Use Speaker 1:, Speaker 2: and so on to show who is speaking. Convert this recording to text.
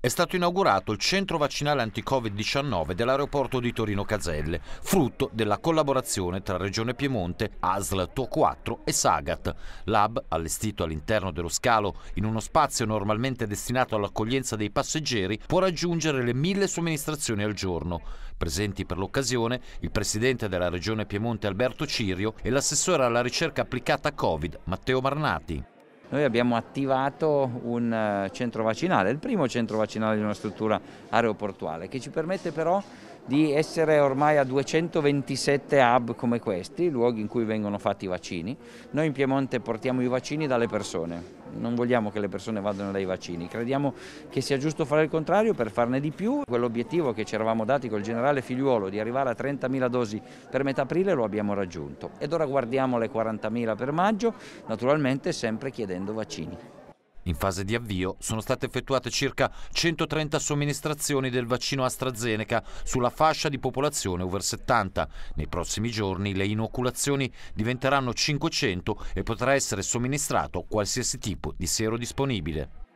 Speaker 1: È stato inaugurato il centro vaccinale anti-Covid-19 dell'aeroporto di Torino Caselle, frutto della collaborazione tra Regione Piemonte, ASL TO 4 e Sagat. L'hub, allestito all'interno dello scalo in uno spazio normalmente destinato all'accoglienza dei passeggeri, può raggiungere le mille somministrazioni al giorno. Presenti per l'occasione il presidente della Regione Piemonte Alberto Cirio e l'assessore alla ricerca applicata a Covid Matteo Marnati.
Speaker 2: Noi abbiamo attivato un eh, centro vaccinale, il primo centro vaccinale di una struttura aeroportuale, che ci permette però di essere ormai a 227 hub come questi, luoghi in cui vengono fatti i vaccini. Noi in Piemonte portiamo i vaccini dalle persone, non vogliamo che le persone vadano dai vaccini, crediamo che sia giusto fare il contrario per farne di più. Quell'obiettivo che ci eravamo dati col generale Figliuolo di arrivare a 30.000 dosi per metà aprile lo abbiamo raggiunto ed ora guardiamo le 40.000 per maggio, naturalmente sempre chiedendo vaccini. In fase di avvio
Speaker 1: sono state effettuate circa 130 somministrazioni del vaccino AstraZeneca sulla fascia di popolazione over 70. Nei prossimi giorni le inoculazioni diventeranno 500 e potrà essere somministrato qualsiasi tipo di siero disponibile.